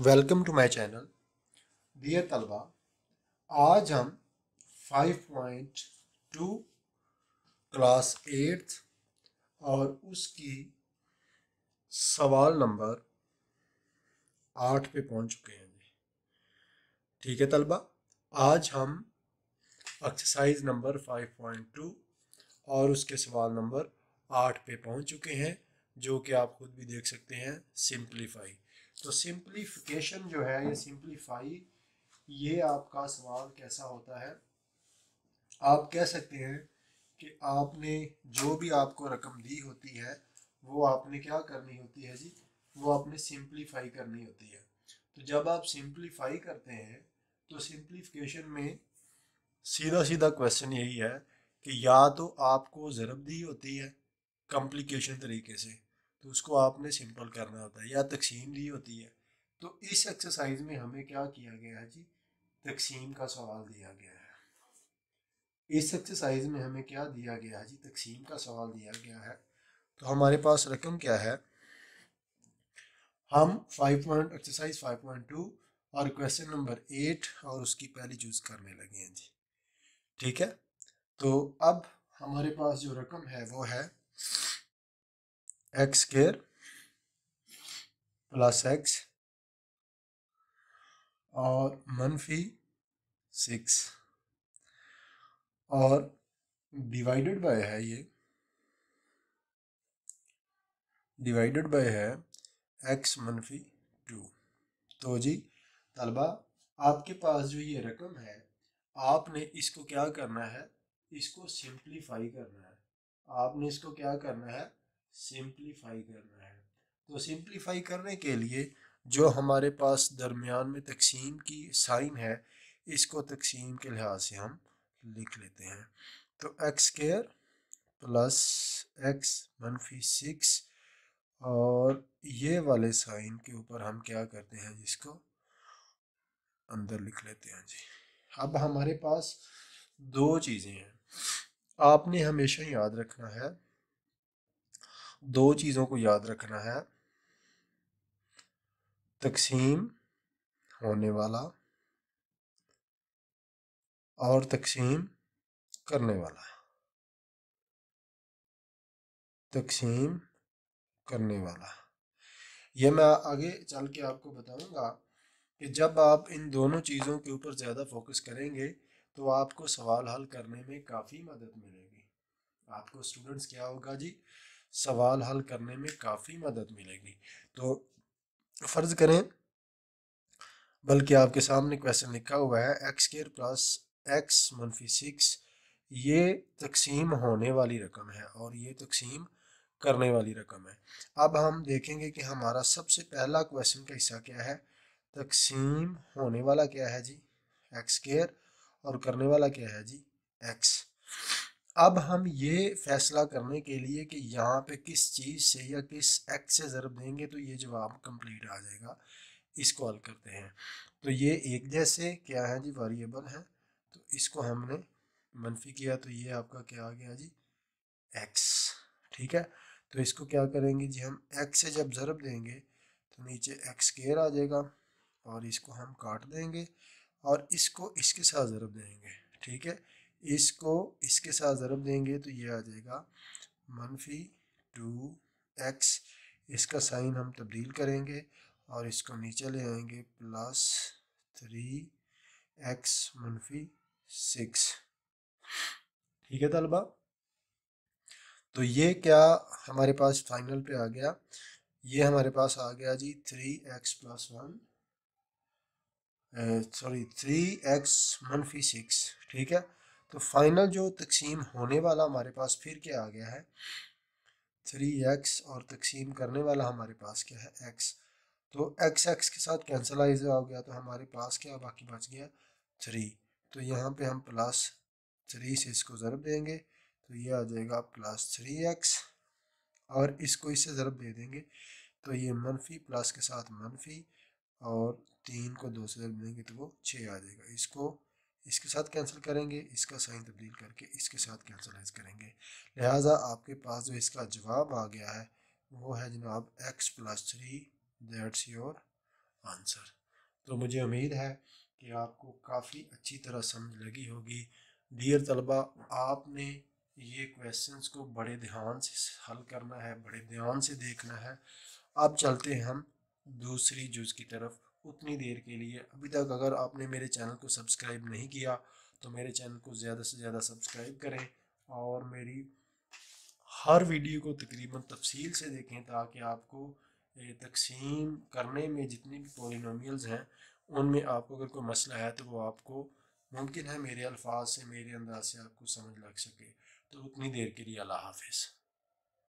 welcome to my channel dear तलबा आज हम 5.2 क्लास एट्थ और उसकी सवाल नंबर आठ पे पहुंच चुके हैं ठीक है तलबा आज हम एक्सरसाइज नंबर 5.2 और उसके सवाल नंबर आठ पे पहुंच चुके हैं जो कि आप खुद भी देख सकते हैं सिंप्लीफाई तो सिंप्लीफिकेशन जो है या सिंप्लीफाई ये आपका सवाल कैसा होता है आप कह सकते हैं कि आपने जो भी आपको रकम दी होती है वो आपने क्या करनी होती है जी वो आपने सिंप्लीफाई करनी होती है तो जब आप सिंप्लीफाई करते हैं तो सिंप्लीफिकेशन में सीधा सीधा क्वेश्चन यही है कि या तो आपको ज़रब दी होती है कम्प्लिकेशन तरीके से तो उसको आपने सिंपल करना होता है या तकसीम दी होती है तो इस एक्सरसाइज में हमें क्या किया गया है जी तकसीम का सवाल दिया गया है इस एक्सरसाइज में हमें क्या दिया गया है जी तकसीम का सवाल दिया गया है तो हमारे पास रकम क्या है हम five point exercise five point two और क्वेश्चन नंबर एट और उसकी पहली चूज करने लगे हैं जी ठीक है तो अब हमारे पास जो रकम है वो है एक्स स्केयर प्लस एक्स और मनफी सिक्स और डिवाइडेड बाय है ये डिवाइडेड बाय है एक्स मनफी टू तो जी तलबा आपके पास जो ये रकम है आपने इसको क्या करना है इसको सिंप्लीफाई करना है आपने इसको क्या करना है सिंप्लीफाई करना है तो सिंप्लीफाई करने के लिए जो हमारे पास दरमियान में तकसीम की साइन है इसको तकसीम के लिहाज से हम लिख लेते हैं तो एक्स केयर प्लस एक्स मनफी सिक्स और ये वाले साइन के ऊपर हम क्या करते हैं जिसको अंदर लिख लेते हैं जी अब हमारे पास दो चीज़ें हैं आपने हमेशा याद रखना है दो चीज़ों को याद रखना है तकसीम होने वाला और तकसीम करने वाला तकसीम करने वाला यह मैं आगे चल के आपको बताऊंगा कि जब आप इन दोनों चीज़ों के ऊपर ज़्यादा फोकस करेंगे तो आपको सवाल हल करने में काफ़ी मदद मिलेगी आपको स्टूडेंट्स क्या होगा जी सवाल हल करने में काफ़ी मदद मिलेगी तो फ़र्ज़ करें बल्कि आपके सामने क्वेश्चन लिखा हुआ है एक्स केयर प्लस एक्स मनफी सिक्स ये तकसीम होने वाली रकम है और ये तकसीम करने वाली रकम है अब हम देखेंगे कि हमारा सबसे पहला क्वेश्चन का हिस्सा क्या है तकसीम होने वाला क्या है जी एक्स केयर और करने वाला क्या है जी एक्स अब हम ये फैसला करने के लिए कि यहाँ पे किस चीज़ से या किस एक्स से ज़रब देंगे तो ये जवाब कंप्लीट आ जाएगा इसको हल करते हैं तो ये एक जैसे क्या है जी वेरिएबल है तो इसको हमने मनफी किया तो ये आपका क्या आ गया जी एक्स ठीक है तो इसको क्या करेंगे जी हम एक्स से जब ज़रब देंगे तो नीचे एक्स केयर आ जाएगा और इसको हम काट देंगे और इसको इसके साथ ज़रब देंगे ठीक है इसको इसके साथ ज़रब देंगे तो ये आ जाएगा मनफी टू एक्स इसका साइन हम तब्दील करेंगे और इसको नीचे ले आएंगे प्लस थ्री एक्स मनफी सिक्स ठीक है तलबा तो ये क्या हमारे पास फाइनल पे आ गया ये हमारे पास आ गया जी three x plus one sorry three x मनफी सिक्स ठीक है तो फाइनल जो तकसीम होने वाला हमारे पास फिर क्या आ गया है थ्री एक्स और तकसीम करने वाला हमारे पास क्या है एक्स तो एक्स एक्स के साथ कैंसलाइज हो गया तो हमारे पास क्या बाकी बच गया थ्री तो यहाँ पे हम प्लस थ्री से इसको ज़रब देंगे तो ये आ जाएगा प्लस थ्री एक्स और इसको इससे ज़रब दे देंगे तो ये मनफी प्लस के साथ मनफी और तीन को दो से ज़रब देंगे तो वो छः आ जाएगा इसको इसके साथ कैंसिल करेंगे इसका साइन तब्दील करके इसके साथ कैंसलाइज करेंगे लिहाजा आपके पास जो इसका जवाब आ गया है वो है जनाब x plus three that's your answer तो मुझे उम्मीद है कि आपको काफ़ी अच्छी तरह समझ लगी होगी डियर तलबा आपने ये क्वेश्चंस को बड़े ध्यान से हल करना है बड़े ध्यान से देखना है अब चलते हैं हम दूसरी जुज की तरफ उतनी देर के लिए अभी तक अगर आपने मेरे चैनल को सब्सक्राइब नहीं किया तो मेरे चैनल को ज़्यादा से ज़्यादा सब्सक्राइब करें और मेरी हर वीडियो को तकरीबन तफसील से देखें ताकि आपको तकसीम करने में जितनी भी पोलिनोमियल्स हैं उनमें आपको अगर कोई मसला है तो वो आपको मुमकिन है मेरे अल्फाज से मेरे अंदाज से आपको समझ लग सके तो उतनी देर के लिए अल्लाह हाफिज़